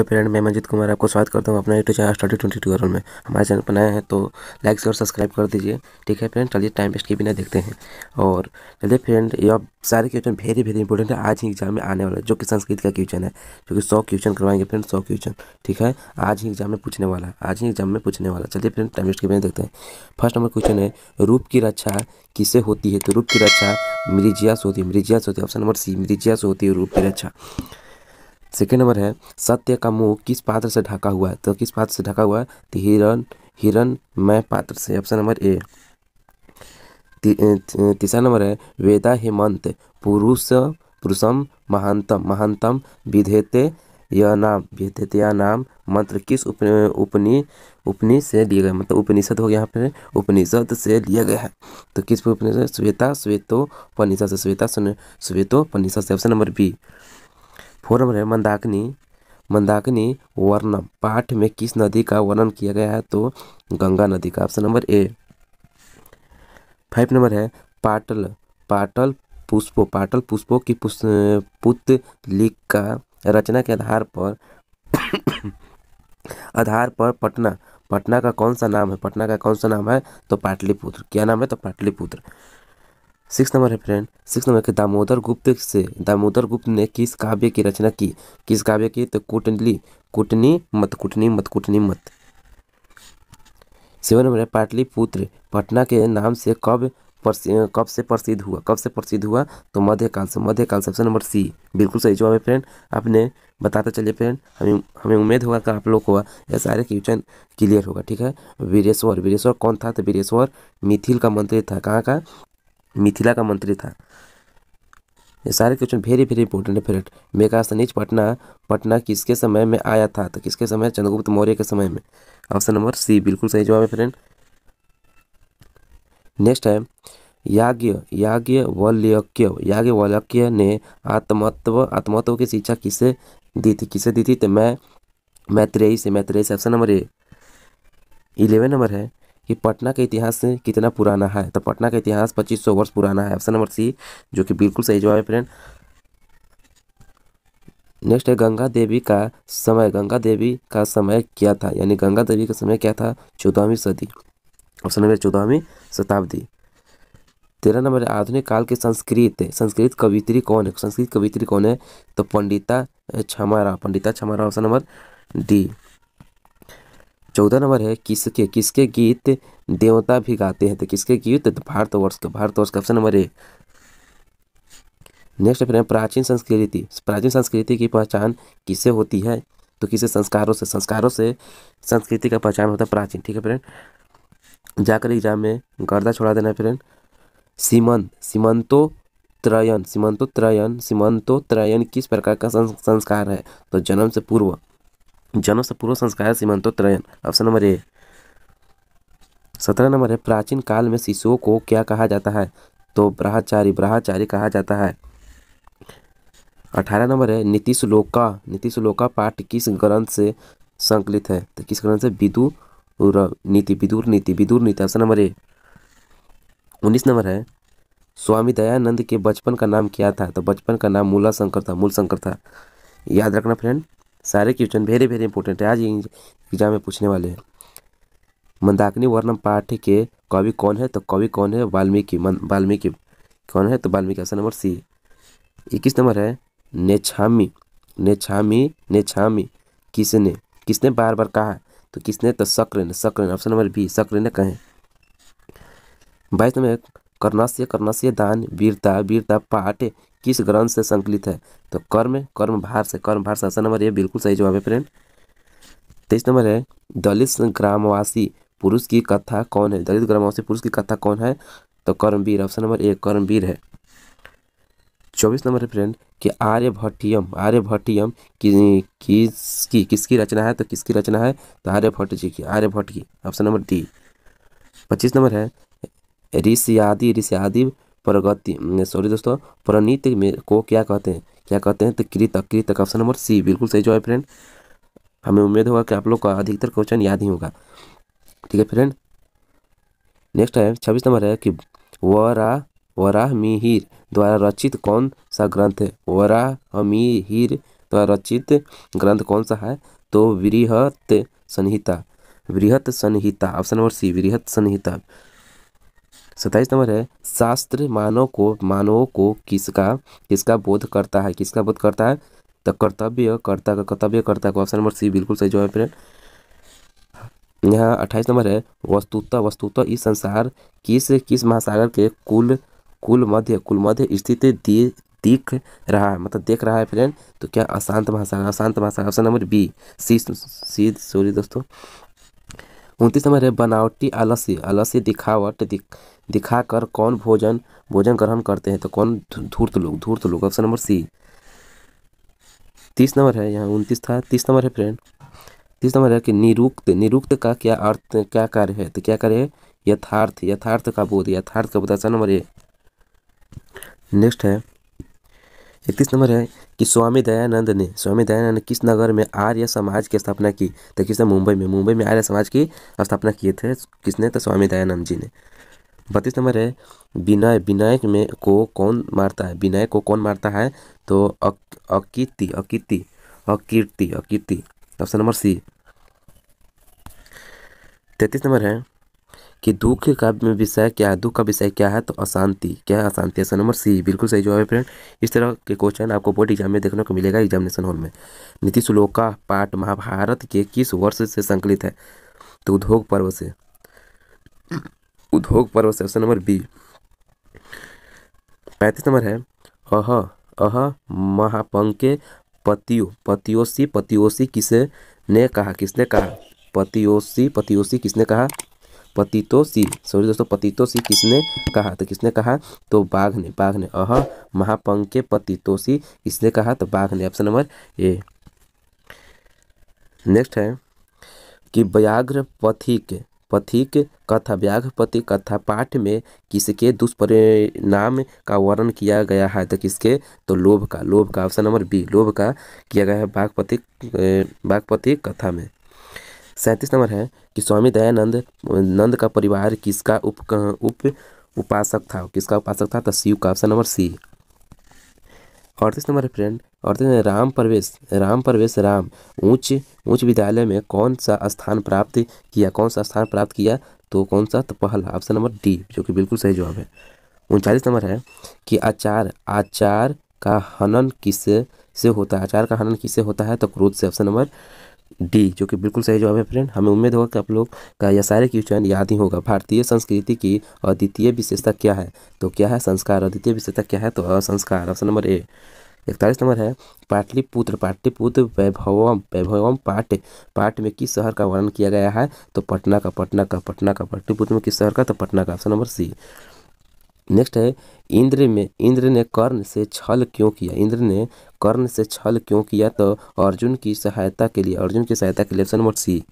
hello friend मैं मंजित कुमार आपको स्वागत करता हूँ अपना YouTube channel study twenty two में हमारे चैनल पर नए हैं तो लाइक और सब्सक्राइब कर दीजिए ठीक है फ्रेंड चलिए टाइम वेस्ट के बिना देखते हैं और चलिए फ्रेंड ये अब सारे क्वेश्चन वेरी वेरी इंपॉर्टेंट है आज ही एग्जाम में आने वाला है जो कि संस्कृत का क्वेश्चन है जो कि सौ क्वेश्चन करवाएंगे फ्रेंड सौ क्वेश्चन ठीक है आज ही एग्जाम में पूछने वाला आज ही एग्जाम में पूछने वाला चलिए फ्रेंड टाइम वेस्ट के बिना देखते हैं फर्स्ट नंबर क्वेश्चन है रूप की रक्षा किसे होती है तो रूप की रक्षा मृजिया से होती है मृजिया से होती है ऑप्शन नंबर सी मृजिया से होती है रूप की रक्षा सेकेंड नंबर है सत्य का मुंह किस पात्र से ढका हुआ है तो किस पात्र से ढका हुआ है हिरण हिरण मैं पात्र से ऑप्शन नंबर ए तीसरा नंबर है वेदा हेमंत पुरुष पुरुषम महानतम महानतम विधेते यह नाम विधेते या नाम मंत्र किस उप उपनि उपनि से लिए गए मतलब उपनिषद हो गया यहाँ पे उपनिषद से लिए गया है तो किस उपनिषद श्वेता श्वेतो से श्वेता श्वेतो उपनिषद से option number B four number है मंदाकिनी मंदाकिनी वर्णम पाठ में किस नदी का वर्णन किया गया है तो गंगा नदी का option number A five number है पाटल पाटल पुष्पो पाटल पुष्पो की पुतलिक का रचना के आधार पर आधार पर पटना पटना का कौन सा नाम है पटना का कौन सा नाम है तो पाटलिपुत्र क्या नाम है तो पाटलिपुत्र सिक्स नंबर है फ्रेंड सिक्स नंबर के दामोदर गुप्त से दामोदर गुप्त ने किस काव्य की रचना की किस काव्य की तो कुटली कुटनी मत कुटनी मत कुटनी मत सेवन नंबर है पाटलिपुत्र पटना के नाम से कब कब से प्रसिद्ध हुआ कब से प्रसिद्ध हुआ तो मध्यकाल से मध्यकाल से ऑप्शन नंबर सी बिल्कुल सही जवाब है फ्रेंड आपने बताते चलिए फ्रेंड हमें हमें उम्मीद होगा कि आप लोग को यह सारे क्वेश्चन क्लियर होगा ठीक है वीरेश्वर वीरेश्वर कौन था तो वीरेश्वर मिथिल का मंत्री था कहाँ का मिथिला का मंत्री था ये सारे क्वेश्चन वेरी वेरी इंपॉर्टेंट है friend Megasthenes Patna Patna किसके समय में आया था तो किसके समय चंद्रगुप्त मौर्य के समय में ऑप्शन नंबर सी बिल्कुल सही जवाब है फ्रेंड नेक्स्ट है याज्ञ याज्ञ वल्यक्य याज्ञ वल्यक्य ने आत्मत्व आत्मत्व की शिक्षा किसे दी थी किसे दी थी तो मैं मैत्रेयी से मैत्रेयी से option number A eleven number है कि पटना के इतिहास कितना पुराना है तो पटना का इतिहास 2500 वर्ष पुराना है ऑप्शन नंबर सी जो कि बिल्कुल सही जवाब है फ्रेंड नेक्स्ट है गंगा देवी का समय गंगा देवी का समय क्या था यानी गंगा देवी का समय क्या था चौदहवीं सदी ऑप्शन नंबर चौदहवीं शताब्दी तेरह नंबर आधुनिक काल के संस्कृत संस्कृत कवित्री कौन है संस्कृत कवित्री कौन है तो पंडिता Kshama Rao Pandita Kshama Rao option number D चौदह नंबर है किसके किसके गीत देवता भी गाते हैं तो किसके गीत तो भारतवर्ष के भारतवर्ष का ऑप्शन नंबर ए नेक्स्ट फिर प्राचीन संस्कृति प्राचीन संस्कृति की पहचान किससे होती है तो किसे संस्कारों से संस्कारों से संस्कृति का पहचान होता है प्राचीन ठीक है फ्रेंड जाकर एग्जाम में गर्दा छोड़ा देना फ्रेंड सीमंत सीमंतो त्रयन सीमंतो त्रयन सीमंतो त्रयन किस प्रकार का संस्कार है तो जन्म से पूर्व जन्म से पूर्व संस्कार सीमांतोत्तरायण ऑप्शन नंबर ए सत्रह नंबर है प्राचीन काल में शिशुओं को क्या कहा जाता है तो ब्राहचारी ब्राहचारी कहा जाता है अठारह नंबर है नीतिशलोका नीतिशलोका पाठ किस ग्रंथ से संकलित है तो किस ग्रंथ से विदुर नीति विदुर नीति विदुर नीति ऑप्शन नंबर ए उन्नीस नंबर है स्वामी दयानंद के बचपन का नाम क्या था तो बचपन का नाम मूला शंकर था मूल शंकर था याद रखना फ्रेंड सारे क्वेश्चन वेरी वेरी इंपॉर्टेंट है आज एग्जाम में पूछने वाले हैं मंदाकिनी वर्णम पाठ के कवि कौन है तो कवि कौन है वाल्मीकि वाल्मीकि कौन है तो वाल्मीकि ऑप्शन नंबर सी इक्कीस नंबर है नेछामी नेछामी नेछामी किसने किसने बार बार कहा तो किसने तो शक्र ने शक्र ने ऑप्शन नंबर बी शक्र ने कहें बाईस नंबर कर्णस्य कर्णस्य दान वीरता वीरता पाठ किस ग्रंथ से संकलित है तो कर्म कर्म भार से कर्म भार से ऐसा नंबर ये बिल्कुल सही जवाब है फ्रेंड तेईस नंबर है दलित ग्रामवासी पुरुष की कथा कौन है दलित ग्रामवासी पुरुष की कथा कौन है तो कर्मवीर ऑप्शन नंबर एक कर्मवीर है चौबीस नंबर है फ्रेंड कि आर्यभट्टियम आर्यभट्टियम कि, किसकी किसकी रचना है तो किसकी रचना है तो आर्यभट्ट जी की आर्यभट्ट की ऑप्शन नंबर डी पच्चीस नंबर है ऋषियादि ऋषियादि प्रगति सॉरी दोस्तों प्रणीत को क्या कहते हैं क्या कहते हैं तो कृत कृतक ऑप्शन नंबर सी बिल्कुल सही जो है फ्रेंड हमें उम्मीद होगा कि आप लोग का अधिकतर क्वेश्चन याद ही होगा ठीक है फ्रेंड नेक्स्ट है छब्बीस नंबर है कि वरा वराह मिहिर द्वारा रचित कौन सा ग्रंथ है वराह मिहिर द्वारा रचित ग्रंथ कौन सा है तो वृहत संहिता वृहत संहिता ऑप्शन नंबर सी वृहत संहिता सत्ताईस नंबर है शास्त्र मानव को मानवों को किसका किसका बोध करता है किसका बोध करता है तो कर्तव्य कर्ता का कर्तव्य कर्ता का ऑप्शन नंबर सी बिल्कुल सही जवाब है फ्रेंड यहाँ अट्ठाईस नंबर है वस्तुतः वस्तुतः इस संसार किस किस महासागर के कुल कुल मध्य कुल मध्य स्थित दिख रहा है मतलब देख रहा है फ्रेंड तो क्या अशांत महासागर अशांत महासागर option number B C C sorry दोस्तों उनतीस नंबर है बनावटी आलसी आलसी दिखावट दिख दिखाकर कौन भोजन भोजन ग्रहण करते हैं तो कौन धूर्त लोग धूर्त लोग ऑप्शन नंबर सी तीस नंबर है यहाँ उनतीस था तीस नंबर है फ्रेंड तीस नंबर है कि निरुक्त निरुक्त का क्या अर्थ क्या कार्य है तो क्या कार्य है यथार्थ यथार्थ का बोध यथार्थ का बोध ऑप्शन नंबर ए नेक्स्ट है इकतीस नंबर है कि स्वामी दयानंद ने स्वामी दयानंद ने किस नगर में आर्य समाज की स्थापना की तो किसने मुंबई में मुंबई में आर्य समाज की स्थापना किए थे किसने तो स्वामी दयानंद जी ने बत्तीस नंबर है विनय विनायक में को कौन मारता है विनायक को कौन मारता है तो अकीर्ति अकीर्ति अकीर्ति अकीर्ति ऑप्शन नंबर सी तैतीस नंबर है कि दुख का विषय क्या है दुख का विषय क्या है तो अशांति क्या है अशांति ऑप्शन नंबर सी बिल्कुल सही जवाब है फ्रेंड इस तरह के क्वेश्चन आपको बोर्ड एग्जाम में देखने को मिलेगा एग्जामिनेशन हॉल में नीति श्लोक का पाठ महाभारत के किस वर्ष से संकलित है तो उद्योग पर्व से उद्योग पर्व से ऑप्शन नंबर बी पैंतीस नंबर है अह अह महापंके पतियो पतियोसी पतियोसी किसे ने कहा किसने कहा पतियोसी पतियोसी किसने कहा पतितो सी सॉरी दोस्तों पतितो सी किसने कहा तो किसने कहा तो बाघ ने बाघ ने अह महापंग पतितो सी किसने कहा तो बाघ ने ऑप्शन नंबर ए नेक्स्ट है कि व्याघ्र पथिक पथिक कथा व्याघ्रपति कथा पाठ में किसके दुष्परिणाम का वर्णन किया गया है तो किसके तो लोभ का लोभ का ऑप्शन नंबर बी लोभ का किया गया है बाघपति बाघपति कथा में सैंतीस नंबर है कि स्वामी दयानंद नंद का परिवार किसका उप उप उपासक था किसका उपासक था तो शिव का ऑप्शन नंबर सी अड़तीस नंबर है फ्रेंड अड़तीस राम प्रवेश राम प्रवेश राम उच्च उच्च विद्यालय में कौन सा स्थान प्राप्त किया कौन सा स्थान प्राप्त किया तो कौन सा तो पहला ऑप्शन नंबर डी जो कि बिल्कुल सही जवाब है उनचालीस नंबर है कि आचार आचार का हनन किससे से होता है आचार का हनन किससे होता है तो क्रोध से ऑप्शन नंबर डी जो कि बिल्कुल सही जवाब है फ्रेंड हमें उम्मीद होगा कि आप लोग का यह सारे क्वेश्चन याद ही होगा भारतीय संस्कृति की अद्वितीय विशेषता क्या है तो क्या है संस्कार अद्वितीय विशेषता क्या है तो असंस्कार ऑप्शन नंबर ए इकतालीस नंबर है पाटलिपुत्र पाटलिपुत्र वैभवम वैभवम पाट पाट में किस शहर का वर्णन किया गया है तो पटना का पटना का पटना का पाटलिपुत्र में किस शहर का तो पटना का ऑप्शन नंबर सी नेक्स्ट है इंद्र में इंद्र ने कर्ण से छल क्यों किया इंद्र ने कर्ण से छल क्यों किया तो अर्जुन की सहायता के लिए अर्जुन की सहायता के लिए ऑप्शन नंबर सी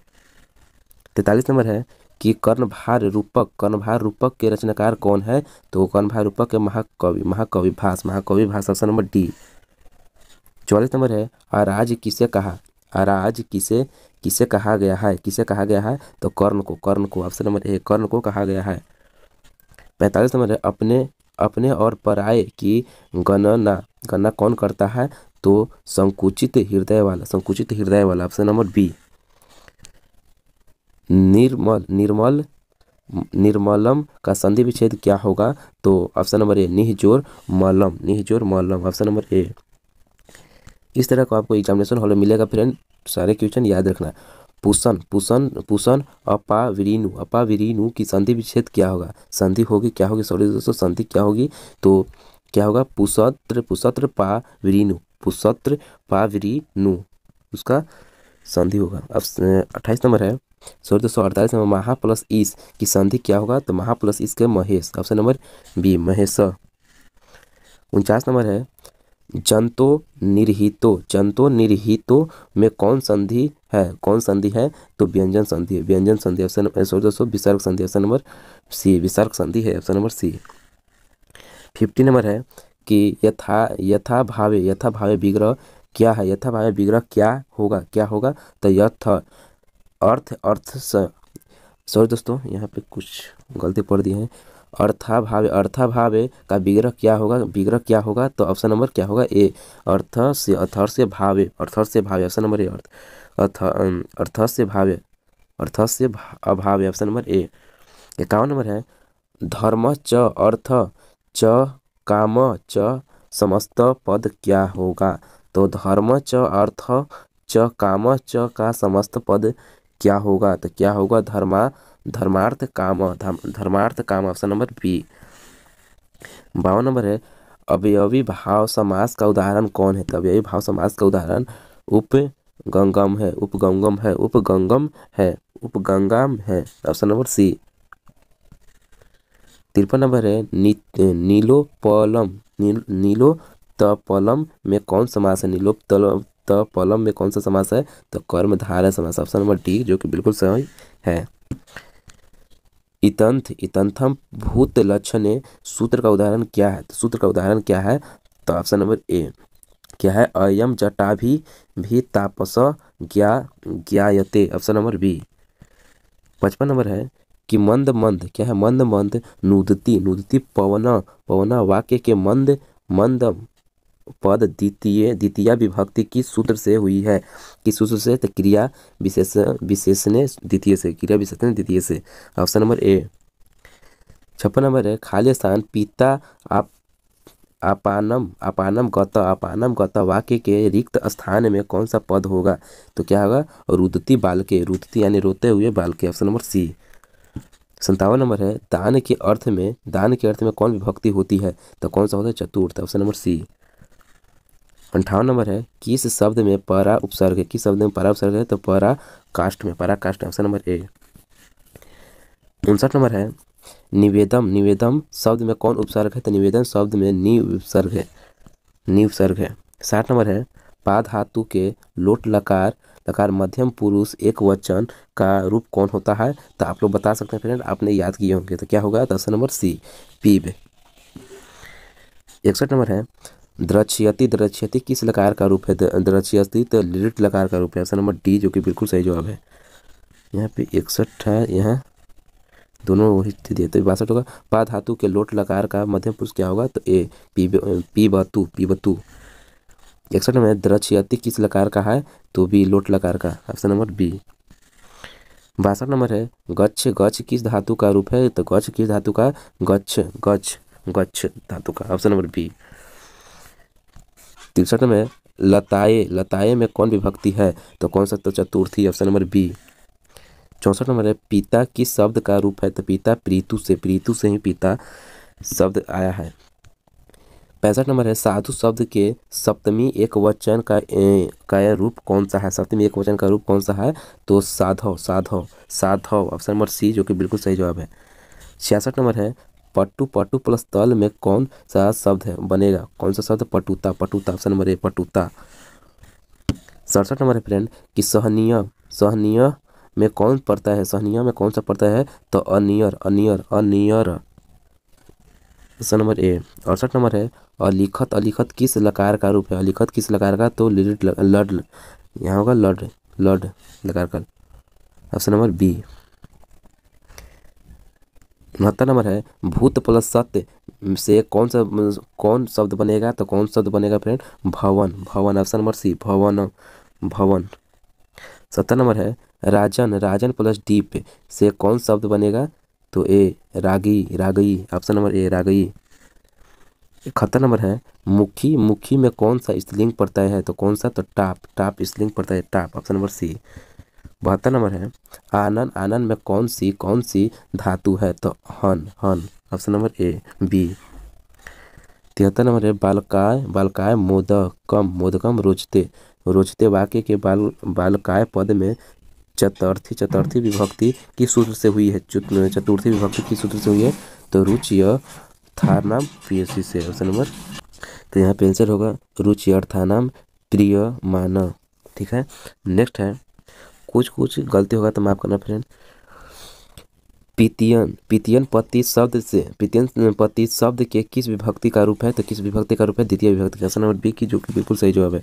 तैतालीस नंबर है कि कर्णभार रूपक कर्णभार रूपक के रचनाकार कौन है तो कर्णभार रूपक के महाकवि महाकवि भाष महाकवि भाष ऑप्शन नंबर डी चौवालीस नंबर है अराज किसे कहा अराज किसे किसे कहा गया है किसे कहा गया है तो कर्ण को कर्ण को ऑप्शन नंबर ए कर्ण को कहा गया है पैंतालीस नंबर है अपने अपने और पराए की गणना गणना कौन करता है तो संकुचित हृदय वाला संकुचित हृदय वाला ऑप्शन नंबर बी निर्मल निर्मल निर्मलम का संधि विच्छेद क्या होगा तो ऑप्शन नंबर ए निहजोर मलम निहजोर मलम ऑप्शन नंबर ए इस तरह का आपको एग्जामिनेशन हॉल में मिलेगा फ्रेंड सारे क्वेश्चन याद रखना पुषण पुषण पुषण अपाविरीनु अपाविरीनु की संधि विच्छेद क्या होगा संधि होगी क्या होगी सॉरी दोस्तों संधि क्या होगी तो क्या होगा पुषत्र पुषत्र पा विरीनु पुसत्र नु उसका संधि होगा अब अट्ठाईस नंबर है सॉरी दोस्तों अड़तालीस नंबर महा प्लस ईस की संधि क्या होगा तो महा प्लस ईस के महेश ऑप्शन नंबर बी महेश उनचास नंबर है जंतो निर्हितो जंतो निर्हितो में कौन संधि है कौन संधि है तो व्यंजन संधि व्यंजन संधि ऑप्शन सॉरी दोस्तों विसर्ग संधि ऑप्शन नंबर सी विसर्ग संधि है option number C fifty number है कि यथा यथा भावे यथा भावे विग्रह क्या है यथा भावे विग्रह क्या होगा क्या होगा तो यथ अर्थ अर्थ सॉरी दोस्तों यहाँ पे कुछ गलती पड़ दी है अर्था भाव अर्था भावे का विग्रह क्या होगा विग्रह क्या होगा तो ऑप्शन नंबर क्या होगा ए अर्थ से अथर से भावे अर्थर से भावे ऑप्शन नंबर ए अर्थ अर्थ अर्थ से भावे अर्थ से अभावे ऑप्शन नंबर ए इक्यावन नंबर है धर्म च अर्थ च काम च समस्त पद क्या होगा तो धर्म च अर्थ च काम च का समस्त पद क्या होगा तो क्या होगा धर्मा धर्मार्थ काम धर्मार्थ काम ऑप्शन नंबर बी बावन नंबर है अवयवी भाव समास का उदाहरण कौन है तो अवयवी भाव समास का उदाहरण उप गंगम है उपगंगम है उपगंगम है उपगंगम है ऑप्शन नंबर सी तिरपन नंबर है नी, नीलोपलम नी, नीलो तपलम में कौन समास है नीलो तलम तपलम में कौन सा समास है तो कर्मधारय समास ऑप्शन नंबर डी जो कि बिल्कुल सही है इतंथ इतंथम भूत लक्षण सूत्र का उदाहरण क्या है तो सूत्र का उदाहरण क्या है तो ऑप्शन नंबर ए क्या है अयम जटा भी, भी तापस ज्ञा ज्ञाते ऑप्शन नंबर बी पचपन नंबर है कि मंद मंद क्या है मंद मंद नुदती नुदती पवना पवना वाक्य के मंद मंद पद द्वितीय द्वितीय विभक्ति की सूत्र से हुई है कि सूत्र से तो क्रिया विशेष विशेषण द्वितीय से क्रिया विशेषण द्वितीय से ऑप्शन नंबर ए छप्पन नंबर है खाली स्थान पिता आप अपानम अपानम गत अपानम गत वाक्य के रिक्त स्थान में कौन सा पद होगा तो क्या होगा रुदती बालके रुदती यानी रोते हुए बाल के ऑप्शन नंबर सी संतावन नंबर है दान के अर्थ में दान के अर्थ में कौन विभक्ति होती है तो कौन सा होता है चतुर्थ ऑप्शन तो नंबर सी अंठावन नंबर है किस शब्द में परा उपसर्ग है किस शब्द में परा उपसर्ग है तो परा कास्ट में परा कास्ट ऑप्शन नंबर ए उनसठ नंबर है निवेदम निवेदम शब्द में कौन उपसर्ग है तो निवेदन शब्द में नि उपसर्ग है नि उपसर्ग है साठ नंबर है पाद धातु के लोट लकार आकार मध्यम पुरुष एक वचन का रूप कौन होता है तो आप लोग बता सकते हैं फ्रेंड आपने याद किए होंगे तो क्या होगा दस नंबर सी पीब इकसठ नंबर है द्रक्षयति द्रक्षयति किस लकार का रूप है द्रक्षयति तो लिट लकार का रूप है ऑप्शन नंबर डी जो कि बिल्कुल सही जवाब है यहाँ पे इकसठ है यहाँ दोनों वही स्थिति है तो बासठ होगा पा धातु के लोट लकार का मध्यम पुरुष क्या होगा तो ए पी पी बतु पी बतु इकसठ में द्रक्षयति किस लकार का है तो भी लोट लकार का ऑप्शन नंबर बी बासठ नंबर है गच्छ गच्छ किस धातु का रूप है तो गच्छ किस धातु का गच्छ गच्छ गच्छ धातु का ऑप्शन नंबर बी तिरसठ में लताए लताए में कौन विभक्ति है तो कौन सा तो चतुर्थी ऑप्शन नंबर बी चौंसठ नंबर है पिता किस शब्द का रूप है तो पिता प्रीतु से प्रीतु से ही पिता शब्द आया है पैंसठ नंबर है साधु शब्द के सप्तमी एक वचन का ए, का रूप कौन सा है सप्तमी एक वचन का रूप कौन सा है तो साधव साधव साधव ऑप्शन नंबर सी जो कि बिल्कुल सही जवाब है छियासठ नंबर है पट्टू पट्टू प्लस तल में कौन सा शब्द है बनेगा कौन सा शब्द पटुता पटुता ऑप्शन नंबर ए पटुता सड़सठ नंबर है फ्रेंड कि सहनीय सहनीय में कौन पड़ता है सहनीय में कौन सा पड़ता है तो अनियर अनियर अनियर ऑप्शन नंबर ए अड़सठ नंबर है अलिखत अलिखत किस लकार का रूप है अलिखत किस लकार का तो लिरिट लड यहाँ होगा लड लड लकार का ऑप्शन नंबर बी उनहत्तर नंबर है भूत प्लस सत्य से कौन सा कौन शब्द बनेगा तो कौन शब्द बनेगा फ्रेंड भवन भवन ऑप्शन नंबर सी भवन भवन सत्तर नंबर है राजन राजन प्लस डीप से कौन शब्द बनेगा तो ए रागी रागई ऑप्शन नंबर ए रागई इकहत्तर नंबर है मुखी मुखी में कौन सा स्त्रीलिंग पड़ता है तो कौन सा तो टाप टाप स्त्रीलिंग पड़ता है टाप ऑप्शन नंबर सी बहत्तर नंबर है आनन आनन में कौन सी कौन सी धातु है तो हन हन ऑप्शन नंबर ए बी तिहत्तर नंबर है बालकाय बालकाय मोदकम मोदकम रोचते रोचते वाक्य के बाल बालकाय पद में चतुर्थी चतुर्थी विभक्ति किस सूत्र से हुई है चतुर्थी विभक्ति किस सूत्र से हुई है तो रुचि अर्थानाम पीएससी से ऑप्शन नंबर तो यहाँ पे आंसर होगा रुचि अर्थानाम प्रिय मान ठीक है नेक्स्ट है कुछ कुछ गलती होगा तो माफ करना फ्रेंड पीतियन पितियन पति शब्द से पीतियन पति शब्द के किस विभक्ति का रूप है तो किस विभक्ति का रूप है द्वितीय विभक्ति का नंबर बी की जो कि बिल्कुल सही जवाब है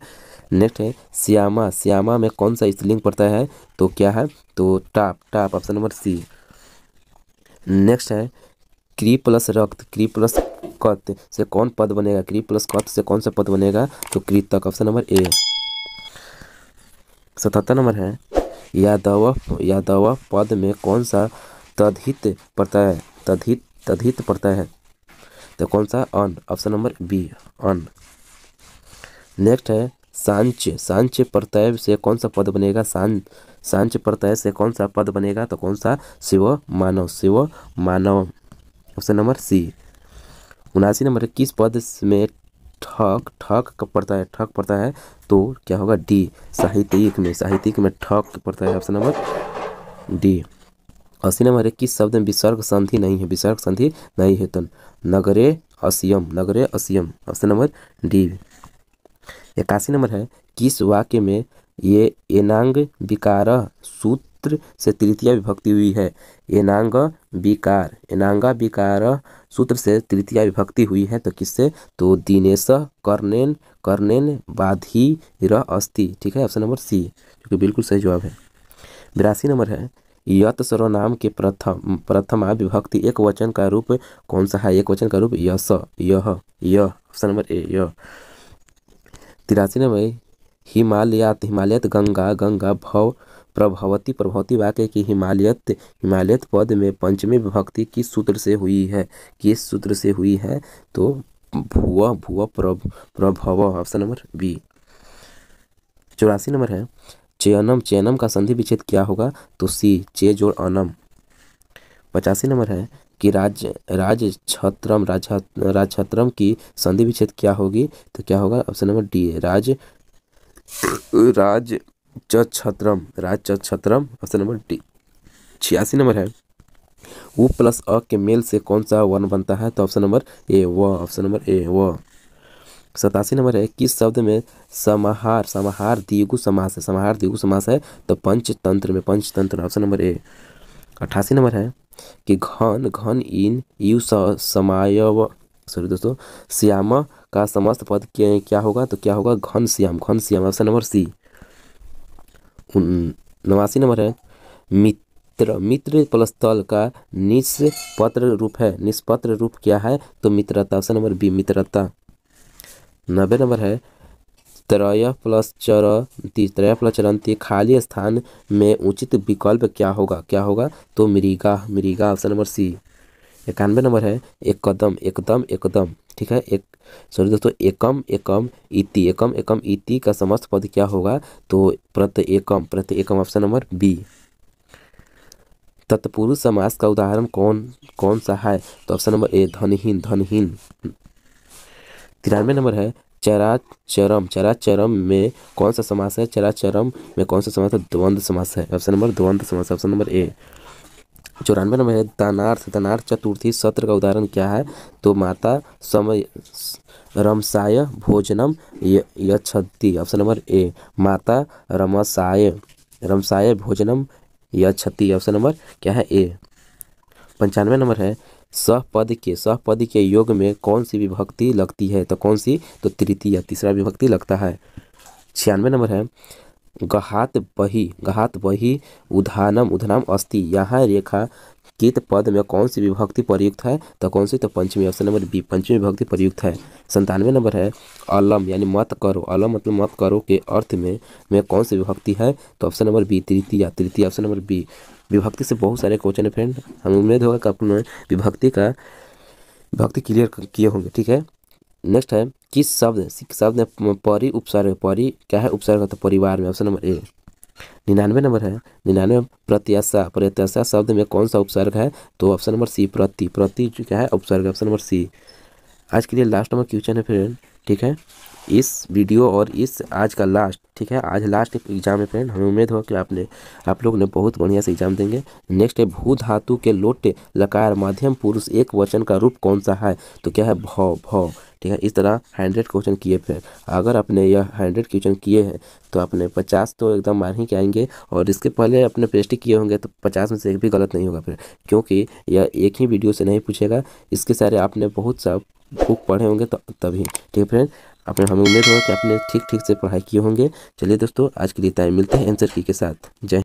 नेक्स्ट है श्यामा श्यामा में कौन सा स्त्रीलिंग पड़ता है तो क्या है तो टाप टाप ऑप्शन नंबर सी नेक्स्ट है क्री प्लस रक्त क्री प्लस कत से कौन पद बनेगा क्री प्लस कत से कौन सा पद बनेगा तो कृतक ऑप्शन नंबर ए सतहत्तर नंबर है यादव यादव पद में कौन सा तदहित प्रत्यय तदहित तदहित पड़ता है तो कौन सा अन ऑप्शन नंबर बी अन नेक्स्ट है सांच सांच प्रत्यय से कौन सा पद बनेगा सांच सांच प्रत्यय से कौन सा पद बनेगा तो कौन सा शिव मानव शिव मानव ऑप्शन नंबर सी उनासी नंबर किस पद में ठक ठक पड़ता है ठक पड़ता है तो क्या होगा डी साहित्यिक में साहित्यिक में ठक पड़ता है ऑप्शन नंबर डी अस्सी नंबर है किस शब्द में विसर्ग संधि नहीं है विसर्ग संधि नहीं है तन नगरे असियम नगरे असियम ऑप्शन नंबर डी इक्यासी नंबर है किस वाक्य में ये एनांग विकार सूत्र से तृतीय विभक्ति हुई है एनांग विकार एनांगा विकार सूत्र से तृतीय विभक्ति हुई है तो किससे तो दिनेश कर्णेन कर्णेन बाधी र अस्थि ठीक है ऑप्शन नंबर सी जो कि बिल्कुल सही जवाब है बिरासी नंबर है यत सर्वनाम के प्रथम प्रथमा विभक्ति एक वचन का रूप कौन सा है एक वचन का रूप यस यह ऑप्शन नंबर ए य तिरासी नंबर हिमालयात हिमालयत गंगा गंगा भव प्रभवती प्रभवती वाक्य की हिमालयत हिमालयत पद में पंचमी विभक्ति किस सूत्र से हुई है किस सूत्र से हुई है तो भुव भुव प्रभ प्रभव ऑप्शन नंबर बी चौरासी नंबर है चेनम चेनम का संधि विच्छेद क्या होगा तो सी चे जोड़ अनम पचासी नंबर है कि राज राज छत्रम छत्रम की संधि विच्छेद क्या होगी तो क्या होगा ऑप्शन नंबर डी राज राज छत्रम राज छत्रम ऑप्शन नंबर डी छियासी नंबर है ऊ प्लस अ के मेल से कौन सा वन बनता है तो ऑप्शन नंबर ए व ऑप्शन नंबर ए व सतासी नंबर है किस शब्द में समाहार समाहार दिगु समास है समाहार दिगु समास है तो पंचतंत्र में पंचतंत्र ऑप्शन नंबर ए अट्ठासी नंबर है कि घन घन इन यू समायव सॉरी दोस्तों श्याम का समस्त पद क्या होगा तो क्या होगा घन श्याम घन श्याम ऑप्शन नंबर सी नवासी नंबर है मित्र मित्र प्लस तल का निष्पत्र रूप है निष्पत्र रूप क्या है तो मित्रता ऑप्शन नंबर बी मित्रता नब्बे नंबर है त्रय प्लस चरंती त्रय प्लस चरंती खाली स्थान में उचित विकल्प क्या होगा क्या होगा तो मृगा मृगा ऑप्शन नंबर सी इक्यानवे नंबर है एकदम एकदम एकदम ठीक है एक सॉरी दोस्तों एकम एकम इति एकम एकम इति का समस्त पद क्या होगा तो प्रत एकम प्रत एकम ऑप्शन नंबर बी तत्पुरुष समास का उदाहरण कौन कौन सा है तो ऑप्शन नंबर ए धनहीन धनहीन तिरानवे नंबर है चराचरम चराचरम में कौन सा समास है चराचरम में कौन सा समास है द्वंद्व समास है ऑप्शन नंबर द्वंद्व समास ऑप्शन नंबर ए चौरानवे नंबर है दानार्थ दानार्थ चतुर्थी सत्र का उदाहरण क्या है तो माता समय रमसाय भोजनम यक्षति ऑप्शन नंबर ए माता रमसाय रमसाय भोजनम यक्षति ऑप्शन नंबर क्या है ए पंचानवे नंबर है सह पद के सह पद के योग में कौन सी विभक्ति लगती है तो कौन सी तो तृतीय तीसरा विभक्ति लगता है छियानवे नंबर है गहात बही गहात बही उधानम उधनम अस्ति यहाँ रेखा कित पद में कौन सी विभक्ति प्रयुक्त है तो कौन सी तो पंचमी ऑप्शन नंबर बी पंचमी विभक्ति प्रयुक्त है संतानवे नंबर है अलम यानी मत करो अलम मतलब मत करो के अर्थ में में कौन सी विभक्ति है तो ऑप्शन नंबर बी तृतीय तृतीय ऑप्शन नंबर बी विभक्ति से बहुत सारे क्वेश्चन है फ्रेंड हमें उम्मीद होगा कि आपने विभक्ति का विभक्ति क्लियर किए होंगे ठीक है नेक्स्ट है किस शब्द शब्द परी उपसर्ग परी क्या है उपसर्ग तो परिवार में ऑप्शन नंबर ए निन्यानवे नंबर है निन्यानवे प्रत्याशा प्रत्याशा शब्द में कौन सा उपसर्ग है तो ऑप्शन नंबर सी प्रति प्रति क्या है उपसर्ग ऑप्शन नंबर सी आज के लिए लास्ट नंबर क्वेश्चन है फ्रेंड ठीक है इस वीडियो और इस आज का लास्ट ठीक है आज लास्ट एग्जाम है फ्रेंड हमें उम्मीद हो कि आपने आप लोग ने बहुत बढ़िया से एग्जाम देंगे नेक्स्ट है भू धातु के लोटे लकार माध्यम पुरुष एक वचन का रूप कौन सा है तो क्या है भौ भौ ठीक है इस तरह हंड्रेड क्वेश्चन किए फिर अगर आपने यह हंड्रेड क्वेश्चन किए हैं तो आपने पचास तो एकदम मार ही के आएंगे और इसके पहले अपने प्रेस्टिक किए होंगे तो पचास में से एक भी गलत नहीं होगा फिर क्योंकि यह एक ही वीडियो से नहीं पूछेगा इसके सारे आपने बहुत सा बुक पढ़े होंगे तो तभी ठीक है फ्रेंड आपने हमें उम्मीद हो कि आपने ठीक ठीक से पढ़ाई किए होंगे चलिए दोस्तों आज के लिए टाइम मिलते हैं एंसर की के साथ जय